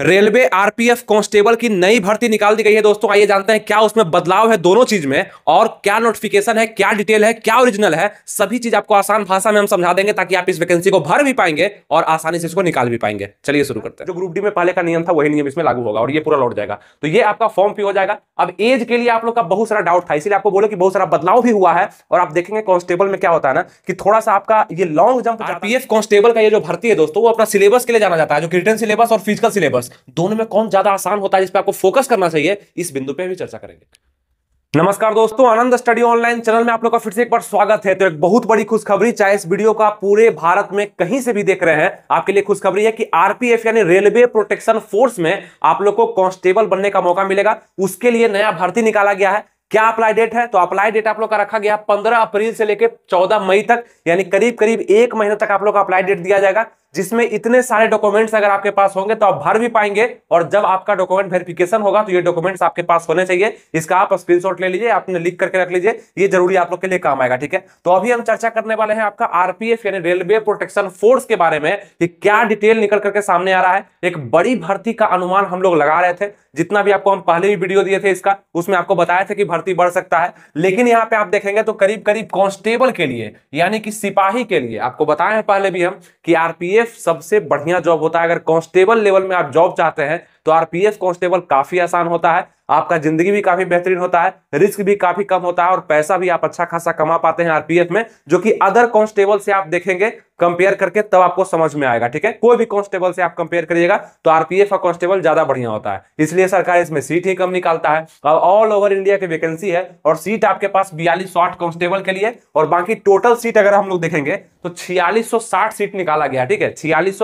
railway RPF constable की नई भर्ती निकाल दी गई है दोस्तों आइए जानते हैं क्या उसमें बदलाव है दोनों चीज में और क्या नोटिफिकेशन है क्या डिटेल है क्या ओरिजिनल है सभी चीज आपको आसान भाषा में हम समझा देंगे ताकि आप इस वैकेंसी को भर भी पाएंगे और आसानी से इसको निकाल भी पाएंगे चलिए शुरू करते हैं जो ग्रुप डी में पहले का नियम था वही नियम इसमें लागू होगा और ये पूरा लौट जाएगा तो ये आपका फॉर्म फी हो जाएगा अब एज के लिए आप लोग का बहुत सारा डाउट था इसलिए आपको बोले कि बहुत सारा बदलाव भी हुआ है और आप देखेंगे कॉन्स्टेबल में क्या होता है ना कि थोड़ा सा आपका ये लॉन्ग जंप आरपीएफ कॉन्स्टेबल का ये जो भर्ती है दोस्तों वो अपना सिलेबस के लिए जाना जाता है जो क्रिटन सिलेबस और फिजिकल सिलेबस रिस्क दोनों में कौन ज्यादा आसान होता है जिस पर आपको फोकस करना चाहिए इस बिंदु पर भी चर्चा करेंगे नमस्कार दोस्तों आनंद स्टडी ऑनलाइन चैनल में आप लोग का फिर से एक बार स्वागत है तो एक बहुत बड़ी खुशखबरी चाहे इस वीडियो का पूरे भारत में कहीं से भी देख रहे हैं आपके लिए खुशखबरी है कि आरपीएफ यानी रेलवे प्रोटेक्शन फोर्स में आप लोग को कांस्टेबल बनने का मौका मिलेगा उसके लिए नया भर्ती निकाला गया है क्या अप्लाई डेट है तो अप्लाई डेट आप लोग का रखा गया 15 अप्रैल से लेकर 14 मई तक यानी करीब करीब एक महीने तक आप लोग का अप्लाई डेट दिया जाएगा जिसमें इतने सारे डॉक्यूमेंट्स अगर आपके पास होंगे तो आप भर भी पाएंगे और जब आपका डॉक्यूमेंट वेरिफिकेशन होगा तो ये डॉक्यूमेंट्स आपके पास होने चाहिए इसका आप स्क्रीनशॉट ले लीजिए आपने लिख करके रख लीजिए ये जरूरी आप लोग के लिए काम आएगा ठीक है तो अभी हम चर्चा करने वाले हैं आपका आरपीएफ यानी रेलवे प्रोटेक्शन फोर्स के बारे में कि क्या डिटेल निकल करके सामने आ रहा है एक बड़ी भर्ती का अनुमान हम लोग लगा रहे थे जितना भी आपको हम पहले भी वीडियो दिए थे इसका उसमें आपको बताया था कि भर्ती बढ़ सकता है लेकिन यहाँ पे आप देखेंगे तो करीब करीब कांस्टेबल के लिए यानी कि सिपाही के लिए आपको बताए हैं पहले भी हम कि आरपीएफ आरपीएफ सबसे बढ़िया जॉब होता है अगर कांस्टेबल लेवल में आप जॉब चाहते हैं तो आरपीएफ कांस्टेबल काफी आसान होता है आपका जिंदगी भी काफी बेहतरीन होता है रिस्क भी काफी कम होता है और पैसा भी आप अच्छा खासा कमा पाते हैं आरपीएफ में जो कि अदर कॉन्स्टेबल से आप देखेंगे कंपेयर करके तब आपको समझ में आएगा ठीक है कोई भी कॉन्स्टेबल से आप कंपेयर करिएगा तो आरपीएफ का कांस्टेबल ज्यादा बढ़िया होता है इसलिए सरकार इसमें सीट ही कम निकालता है और ऑल ओवर इंडिया की वैकेंसी है और सीट आपके पास बयालीस सौ कांस्टेबल के लिए और बाकी टोटल सीट अगर हम लोग देखेंगे तो छियालीस सीट निकाला गया ठीक है छियालीस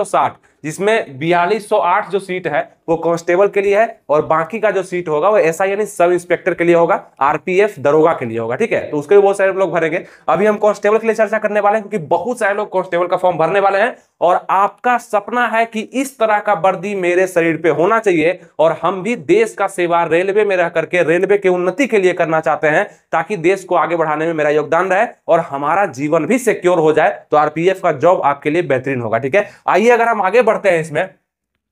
जिसमें बयालीस जो सीट है वो कांस्टेबल के लिए है और बाकी का जो सीट होगा होगा एस यानी सब इंस्पेक्टर के लिए होगा आरपीएफ दरोगा के लिए होगा ठीक है तो उसके भी बहुत सारे लोग भरेंगे अभी हम कॉन्स्टेबल के लिए चर्चा करने वाले हैं क्योंकि बहुत सारे लोग कॉन्स्टेबल का फॉर्म भरने वाले हैं और आपका सपना है कि इस तरह का वर्दी मेरे शरीर पे होना चाहिए और हम भी देश का सेवा रेलवे में रह करके रेलवे के उन्नति के लिए करना चाहते हैं ताकि देश को आगे बढ़ाने में मेरा योगदान रहे और हमारा जीवन भी सिक्योर हो जाए तो आरपीएफ का जॉब आपके लिए बेहतरीन होगा ठीक है आइए अगर हम आगे बढ़ते हैं इसमें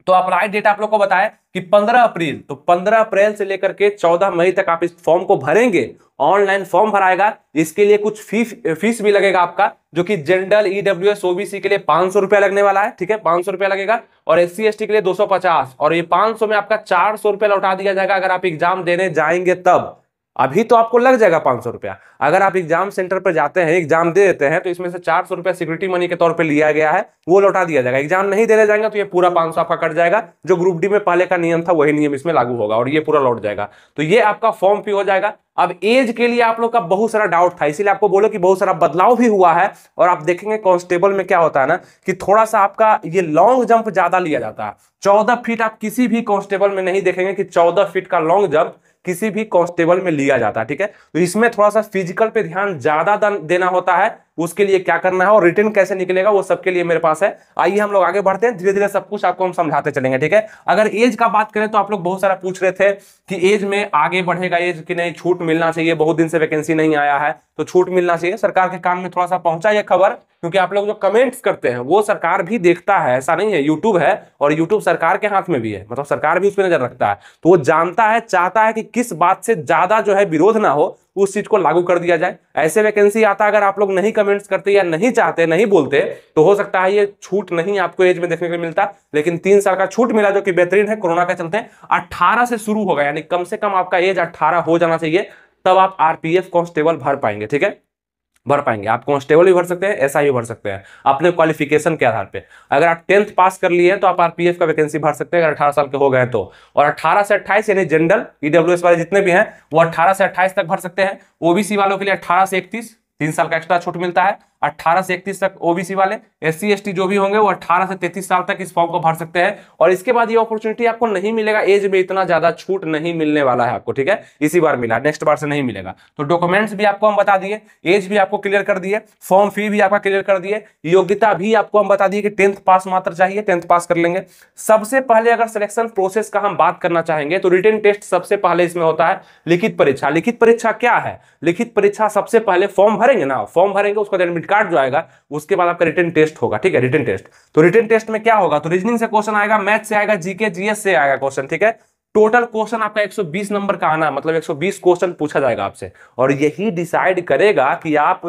तो आप राइट डेट आप लोग को बताया कि 15 अप्रैल तो 15 अप्रैल से लेकर के 14 मई तक आप इस फॉर्म को भरेंगे ऑनलाइन फॉर्म भराएगा इसके लिए कुछ फीस फीस भी लगेगा आपका जो कि जनरल ईडब्ल्यू एस ओबीसी के लिए पांच सौ रुपया लगने वाला है ठीक है पांच सौ रुपया लगेगा और एस सी के लिए दो सौ पचास और ये पांच सौ में आपका चार सौ रुपया लौटा दिया जाएगा अगर आप एग्जाम देने जाएंगे तब अभी तो आपको लग जाएगा पांच सौ रुपया अगर आप एग्जाम सेंटर पर जाते हैं एग्जाम दे देते हैं तो इसमें से चार सौ रुपया सिक्योरिटी मनी के तौर पे लिया गया है वो लौटा दिया जाएगा एग्जाम नहीं देने जाएंगे तो ये पूरा पाँच सौ आपका कट जाएगा जो ग्रुप डी में पहले का नियम था वही नियम इसमें लागू होगा और ये पूरा लौट जाएगा तो ये आपका फॉर्म फी हो जाएगा अब एज के लिए आप लोग का बहुत सारा डाउट था इसीलिए आपको बोलो कि बहुत सारा बदलाव भी हुआ है और आप देखेंगे कॉन्स्टेबल में क्या होता है ना कि थोड़ा सा आपका ये लॉन्ग जंप ज्यादा लिया जाता है चौदह फीट आप किसी भी कॉन्स्टेबल में नहीं देखेंगे कि चौदह फीट का लॉन्ग जंप किसी भी कॉन्स्टेबल में लिया जाता है ठीक है तो इसमें थोड़ा सा फिजिकल पे ध्यान ज्यादा देना होता है उसके लिए क्या करना है और रिटर्न कैसे निकलेगा वो सबके लिए मेरे पास है आइए हम लोग आगे बढ़ते हैं धीरे धीरे सब कुछ आपको हम समझाते चलेंगे ठीक है अगर एज का बात करें तो आप लोग बहुत सारा पूछ रहे थे कि एज में आगे बढ़ेगा एज की नहीं छूट मिलना चाहिए बहुत दिन से वैकेंसी नहीं आया है तो छूट मिलना चाहिए सरकार के काम में थोड़ा सा पहुंचा यह खबर क्योंकि आप लोग जो कमेंट्स करते हैं वो सरकार भी देखता है ऐसा नहीं है यूट्यूब है और यूट्यूब सरकार के हाथ में भी है मतलब सरकार भी उस पर नजर रखता है तो वो जानता है चाहता है कि किस बात से ज्यादा जो है विरोध ना हो उस चीज को लागू कर दिया जाए ऐसे वैकेंसी आता अगर आप लोग नहीं कमेंट्स करते या नहीं चाहते नहीं बोलते तो हो सकता है ये छूट नहीं आपको एज में देखने को मिलता लेकिन तीन साल का छूट मिला जो कि बेहतरीन है कोरोना के चलते अट्ठारह से शुरू होगा यानी कम से कम आपका एज अट्ठारह हो जाना चाहिए तब आप आरपीएफ कांस्टेबल भर पाएंगे ठीक है भर पाएंगे आप कॉन्स्टेबल भी भर सकते हैं एसआई भी भर सकते हैं अपने क्वालिफिकेशन के आधार पर अगर आप टेंथ पास कर लिए तो आप आरपीएफ का वैकेंसी भर सकते हैं अगर अठारह साल के हो गए तो और अठारह से अट्ठाईस यानी जनरल ईडब्ल्यू e वाले जितने भी हैं वो अठारह से अट्ठाईस तक भर सकते हैं ओबीसी वालों के लिए अठारह से इकतीस तीन साल का एक्स्ट्रा छूट मिलता है 18 से 31 तक ओबीसी वाले एस सी जो भी होंगे वो 18 से 33 साल तक इस फॉर्म को भर सकते हैं और इसके बाद ये अपॉर्चुनिटी आपको नहीं मिलेगा एज में इतना ज्यादा छूट नहीं मिलने वाला है आपको ठीक है इसी बार मिला नेक्स्ट बार से नहीं मिलेगा तो डॉक्यूमेंट्स भी आपको हम बता दिए एज भी आपको क्लियर कर दिए फॉर्म फी भी आपका क्लियर कर दिए योग्यता भी आपको हम बता दिए कि टेंथ पास मात्र चाहिए टेंथ पास कर लेंगे सबसे पहले अगर सिलेक्शन प्रोसेस का हम बात करना चाहेंगे तो रिटर्न टेस्ट सबसे पहले इसमें होता है लिखित परीक्षा लिखित परीक्षा क्या है लिखित परीक्षा सबसे पहले फॉर्म भरेंगे ना फॉर्म भरेंगे उसको एडमिट कार्ड जो आएगा उसके बाद आपका रिटर्न टेस्ट होगा ठीक है रिटर्न टेस्ट तो रिटर्न टेस्ट में क्या होगा तो रीजनिंग से क्वेश्चन आएगा मैथ से आएगा जीके जीएस से आएगा क्वेश्चन ठीक है टोटल क्वेश्चन आपका 120 नंबर का आना मतलब 120 क्वेश्चन पूछा जाएगा आपसे और यही डिसाइड करेगा कि आप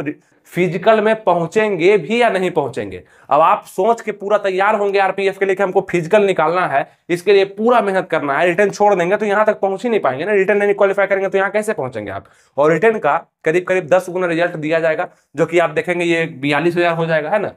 फिजिकल में पहुंचेंगे भी या नहीं पहुंचेंगे अब आप सोच के पूरा तैयार होंगे आरपीएफ के लिए कि हमको फिजिकल निकालना है इसके लिए पूरा मेहनत करना है रिटर्न छोड़ देंगे तो यहाँ तक पहुंच ही नहीं पाएंगे ना रिटर्न नहीं क्वालिफाई करेंगे तो यहाँ कैसे पहुंचेंगे आप और रिटर्न का करीब करीब दस गुना रिजल्ट दिया जाएगा जो कि आप देखेंगे ये बयालीस हो जाएगा है ना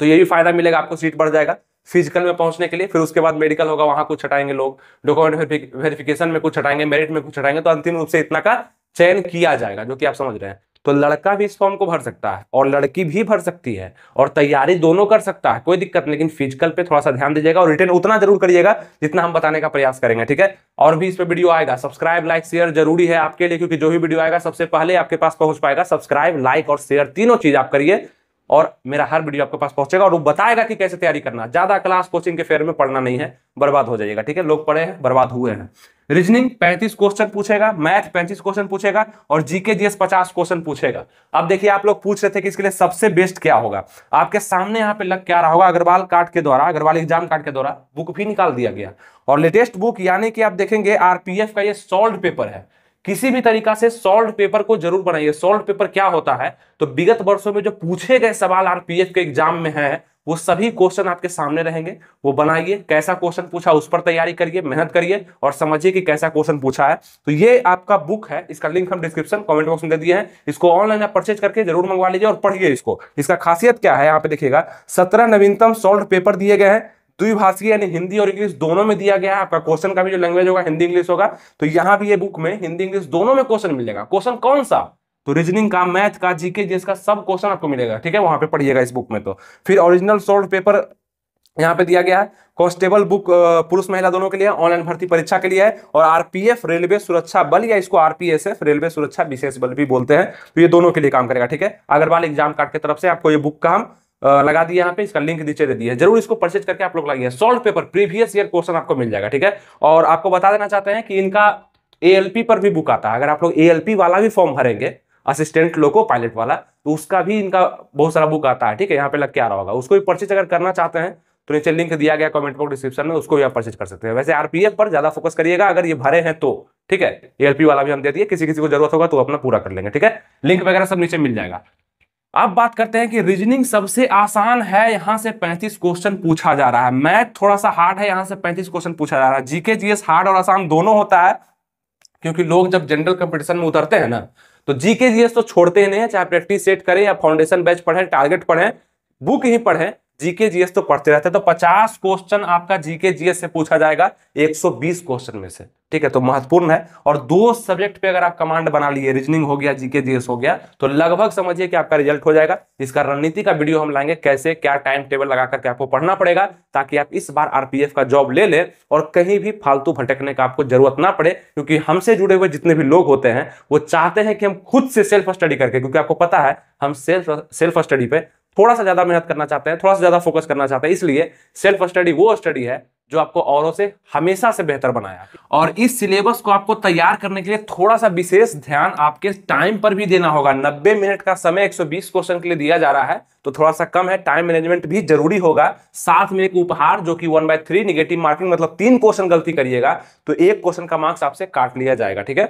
तो ये भी फायदा मिलेगा आपको सीट बढ़ जाएगा फिजिकल में पहुंचने के लिए फिर उसके बाद मेडिकल होगा वहां कुछ हटाएंगे लोग डॉक्यूमेंट वेरिफिकेशन में कुछ हटाएंगे मेरिट में कुछ हटाएंगे तो अंतिम रूप से इतना का चयन किया जाएगा जो कि आप समझ रहे हैं तो लड़का भी इस फॉर्म को भर सकता है और लड़की भी भर सकती है और तैयारी दोनों कर सकता है कोई दिक्कत नहीं लेकिन फिजिकल पे थोड़ा सा ध्यान दीजिएगा और रिटर्न उतना जरूर करिएगा जितना हम बताने का प्रयास करेंगे ठीक है और भी इस पर वीडियो आएगा सब्सक्राइब लाइक शेयर जरूरी है आपके लिए क्योंकि जो भी वीडियो आएगा सबसे पहले आपके पास पहुंच पाएगा सब्सक्राइब लाइक और शेयर तीनों चीज आप करिए और मेरा हर वीडियो आपके पास पहुंचेगा और वो बताएगा कि कैसे तैयारी करना ज्यादा क्लास कोचिंग के फेयर में पढ़ना नहीं है बर्बाद हो जाएगा ठीक है लोग पढ़े हैं बर्बाद हुए हैं रीजनिंग 35 क्वेश्चन पूछेगा मैथ 35 क्वेश्चन पूछेगा और जीके जीएस 50 क्वेश्चन पूछेगा अब देखिए आप लोग पूछ रहे थे कि इसके लिए सबसे बेस्ट क्या होगा आपके सामने यहाँ पे लग क्या रहा होगा अग्रवाल कार्ड के द्वारा अग्रवाल एग्जाम कार्ड के द्वारा बुक भी निकाल दिया गया और लेटेस्ट बुक यानी कि आप देखेंगे आरपीएफ का ये सोल्व पेपर है किसी भी तरीका से सॉल्व पेपर को जरूर बनाइए सॉल्व पेपर क्या होता है तो विगत वर्षों में जो पूछे गए सवाल आरपीएफ के एग्जाम में है वो सभी क्वेश्चन आपके सामने रहेंगे वो बनाइए कैसा क्वेश्चन पूछा उस पर तैयारी करिए मेहनत करिए और समझिए कि कैसा क्वेश्चन पूछा है तो ये आपका बुक है इसका लिंक हम डिस्क्रिप्शन कमेंट बॉक्स में दे दिए हैं इसको ऑनलाइन आप परचेज करके जरूर मंगवा लीजिए और पढ़िए इसको इसका खासियत क्या है यहाँ पे देखिएगा सत्रह नवीनतम सोल्व पेपर दिए गए हैं द्विभाषी तो यानी हिंदी और इंग्लिश दोनों में दिया गया है आपका क्वेश्चन का भी जो लैंग्वेज होगा हिंदी इंग्लिश होगा तो यहाँ भी ये बुक में हिंदी इंग्लिश दोनों में क्वेश्चन मिलेगा क्वेश्चन कौन सा तो रीजनिंग का मैथ का जीके जिसका सब क्वेश्चन आपको मिलेगा ठीक है वहां पे पढ़िएगा इस बुक में तो फिर ओरिजिनल सोल्ड पेपर यहाँ पे दिया गया है कॉन्स्टेबल बुक पुरुष महिला दोनों के लिए ऑनलाइन भर्ती परीक्षा के लिए है और आरपीएफ रेलवे सुरक्षा बल या इसको आरपीएसएफ रेलवे सुरक्षा विशेष बल भी बोलते हैं तो ये दोनों के लिए काम करेगा ठीक है अग्रवाल एग्जाम कार्ड की तरफ से आपको ये बुक का हम लगा दिया यहाँ पे इसका लिंक नीचे दे दिया जरूर इसको परचेज करके आप लोग लाइए solve paper previous year question आपको मिल जाएगा ठीक है और आपको बता देना चाहते हैं कि इनका ए पर भी बुक आता है अगर आप लोग ए वाला भी फॉर्म भरेंगे असिस्टेंट लोको पायलट वाला तो उसका भी इनका बहुत सारा बुक आता है ठीक है यहाँ पे लग के आ रहा होगा उसको भी परचेज अगर करना चाहते हैं तो नीचे लिंक दिया गया कमेंट बॉक्स डिस्क्रिप्शन में उसको भी आप परचेज कर सकते हैं वैसे आरपीएफ पर ज्यादा फोकस करिएगा अगर ये भरे हैं तो ठीक है एलपी वाला भी हम दे दिए किसी किसी को जरूरत होगा तो अपना पूरा कर लेंगे ठीक है लिंक वगैरह सब नीचे मिल जाएगा अब बात करते हैं कि रीजनिंग सबसे आसान है यहां से 35 क्वेश्चन पूछा जा रहा है मैथ थोड़ा सा हार्ड है यहां से 35 क्वेश्चन पूछा जा रहा है जीके जीएस हार्ड और आसान दोनों होता है क्योंकि लोग जब जनरल कंपटीशन में उतरते हैं ना तो जीके जीएस तो छोड़ते ही नहीं है चाहे प्रैक्टिस सेट करें या फाउंडेशन बैच पढ़े टारगेट पढ़े बुक ही पढ़े जीके जीएस तो पढ़ते रहते हैं तो 50 क्वेश्चन आपका जीके जीएस से पूछा जाएगा 120 क्वेश्चन में से ठीक है तो महत्वपूर्ण है और दो सब्जेक्ट पे अगर आप कमांड बना लिए रीजनिंग हो गया जीके जीएस हो गया तो लगभग समझिए कि आपका रिजल्ट हो जाएगा इसका रणनीति का वीडियो हम लाएंगे कैसे क्या टाइम टेबल लगा करके आपको पढ़ना पड़ेगा ताकि आप इस बार आरपीएफ का जॉब ले लें और कहीं भी फालतू भटकने का आपको जरूरत ना पड़े क्योंकि हमसे जुड़े हुए जितने भी लोग होते हैं वो चाहते हैं कि हम खुद से सेल्फ स्टडी करके क्योंकि आपको पता है हम सेल्फ सेल्फ स्टडी पे थोड़ा सा ज्यादा मेहनत करना चाहते हैं थोड़ा सा ज्यादा फोकस करना चाहते हैं इसलिए सेल्फ स्टडी वो स्टडी है जो आपको औरों से हमेशा से बेहतर बनाया और इस सिलेबस को आपको तैयार करने के लिए थोड़ा सा विशेष ध्यान आपके टाइम पर भी देना होगा 90 मिनट का समय 120 क्वेश्चन के लिए दिया जा रहा है तो थोड़ा सा कम है टाइम मैनेजमेंट भी जरूरी होगा साथ में एक उपहार जो कि one by three negative marking मतलब तीन क्वेश्चन गलती करिएगा तो एक क्वेश्चन का मार्क्स आपसे काट लिया जाएगा ठीक है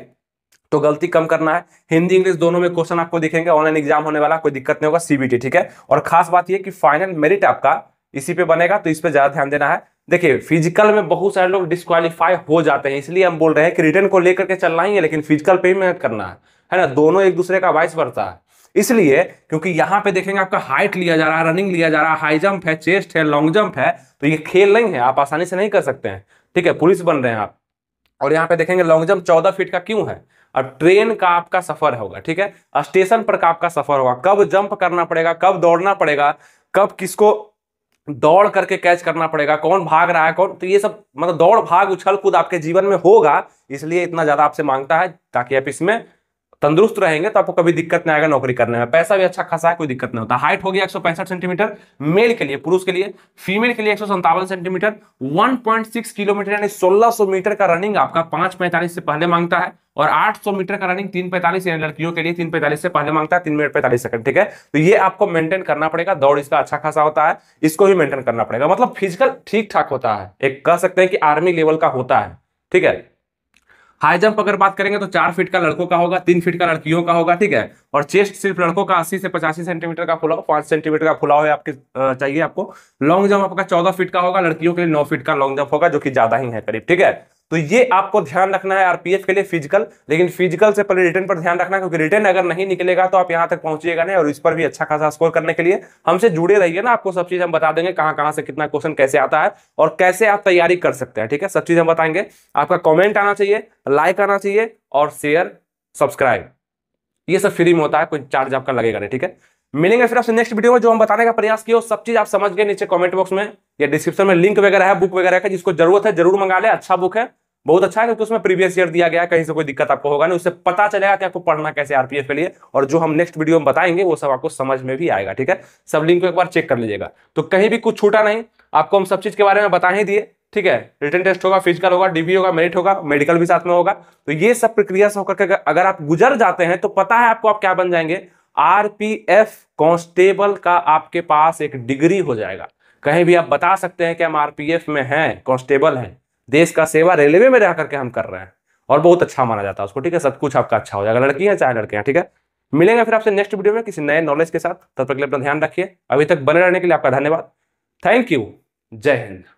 तो गलती कम करना है हिंदी इंग्लिश दोनों में क्वेश्चन आपको दिखेंगे ऑनलाइन एग्जाम होने वाला कोई दिक्कत नहीं होगा सीबीटी ठीक है और खास बात यह कि फाइनल मेरिट आपका इसी पे बनेगा तो इस पे ज्यादा ध्यान देना है देखिए फिजिकल में बहुत सारे लोग डिस्कालीफाई हो जाते हैं इसलिए हम बोल रहे हैं कि रिटर्न को लेकर के चलना ही है लेकिन फिजिकल पे ही मेहनत करना है है ना दोनों एक दूसरे का वाइस बढ़ता है इसलिए क्योंकि यहाँ पे देखेंगे आपका हाइट लिया जा रहा है रनिंग लिया जा रहा है हाई जंप है चेस्ट है लॉन्ग जंप है तो ये खेल नहीं है आप आसानी से नहीं कर सकते हैं ठीक है पुलिस बन रहे हैं आप और यहाँ पे देखेंगे लॉन्ग जंप चौदह फीट का क्यों है और ट्रेन का आपका सफर होगा ठीक है स्टेशन पर का आपका सफर होगा कब जंप करना पड़ेगा कब दौड़ना पड़ेगा कब किसको दौड़ करके कैच करना पड़ेगा कौन भाग रहा है कौन तो ये सब मतलब दौड़ भाग उछल कूद आपके जीवन में होगा इसलिए इतना ज्यादा आपसे मांगता है ताकि आप इसमें तंदुरुस्त रहेंगे तो आपको कभी दिक्कत नहीं आएगा नौकरी करने में पैसा भी अच्छा खासा है कोई दिक्कत नहीं होता हाइट होगी एक सेंटीमीटर मेल के लिए पुरुष के लिए फीमेल के लिए एक सेंटीमीटर 1.6 किलोमीटर यानी 1600 मीटर का रनिंग आपका पांच पैंतालीस से पहले मांगता है और 800 मीटर का रनिंग तीन पैंतालीस लड़कियों के लिए तीन पैंतालीस से पहले मांगता है तीन मिनट पैंतालीस सेकंड ठीक है तो ये आपको मेंटेन करना पड़ेगा दौड़ इसका अच्छा खासा होता है इसको भी मेंटेन करना पड़ेगा मतलब फिजिकल ठीक ठाक होता है एक कह सकते हैं कि आर्मी लेवल का होता है ठीक है हाई जंप अगर बात करेंगे तो चार फीट का लड़कों का होगा तीन फीट का लड़कियों का होगा ठीक है और चेस्ट सिर्फ लड़कों का अस्सी से पचासी सेंटीमीटर का हो पांच सेंटीमीटर का खुला है आपके चाहिए आपको लॉन्ग जंप आपका चौदह फीट का होगा लड़कियों के लिए नौ फीट का लॉन्ग जंप होगा जो कि ज्यादा ही है करीब ठीक है तो ये आपको ध्यान रखना है आरपीएफ के लिए फिजिकल लेकिन फिजिकल से पहले रिटर्न पर ध्यान रखना क्योंकि रिटर्न अगर नहीं निकलेगा तो आप यहां तक पहुंचिएगा नहीं और इस पर भी अच्छा खासा स्कोर करने के लिए हमसे जुड़े रहिए ना आपको सब चीज हम बता देंगे कहां कहां से कितना क्वेश्चन कैसे आता है और कैसे आप तैयारी कर सकते हैं ठीक है सब चीज हम बताएंगे आपका कॉमेंट आना चाहिए लाइक आना चाहिए और शेयर सब्सक्राइब ये सब फ्री में होता है कोई चार्ज आपका लगेगा नहीं ठीक है मिलेंगे फिर आपसे नेक्स्ट वीडियो में जो हम बताने का प्रयास किया सब चीज आप समझ गए नीचे कमेंट बॉक्स में या डिस्क्रिप्शन में लिंक वगैरह है बुक वगैरह का जिसको जरूरत है जरूर मंगा ले अच्छा बुक है बहुत अच्छा है क्योंकि उसमें प्रीवियस ईयर दिया गया कहीं से कोई दिक्कत आपको होगा नहीं उससे पता चलेगा कि आपको पढ़ना कैसे आरपीएफ के लिए और जो हम नेक्स्ट वीडियो में बताएंगे वो सब आपको समझ में भी आएगा ठीक है सब लिंक को एक बार चेक कर लीजिएगा तो कहीं भी कुछ छूटा नहीं आपको हम सब चीज के बारे में बता ही दिए ठीक है रिटर्न टेस्ट होगा फिजिकल होगा डीबी होगा मेरिट होगा मेडिकल भी साथ में होगा तो ये सब प्रक्रिया से होकर अगर आप गुजर जाते हैं तो पता है आपको आप क्या बन जाएंगे आरपीएफ कांस्टेबल का आपके पास एक डिग्री हो जाएगा कहीं भी आप बता सकते हैं कि हम आरपीएफ में हैं कांस्टेबल हैं देश का सेवा रेलवे में रह करके हम कर रहे हैं और बहुत अच्छा माना जाता है उसको ठीक है सब कुछ आपका अच्छा हो जाएगा लड़की है चाहे लड़के हैं ठीक है मिलेंगे फिर आपसे नेक्स्ट वीडियो में किसी नए नॉलेज के साथ तब तक के लिए अपना ध्यान रखिए अभी तक बने रहने के लिए आपका धन्यवाद थैंक यू जय हिंद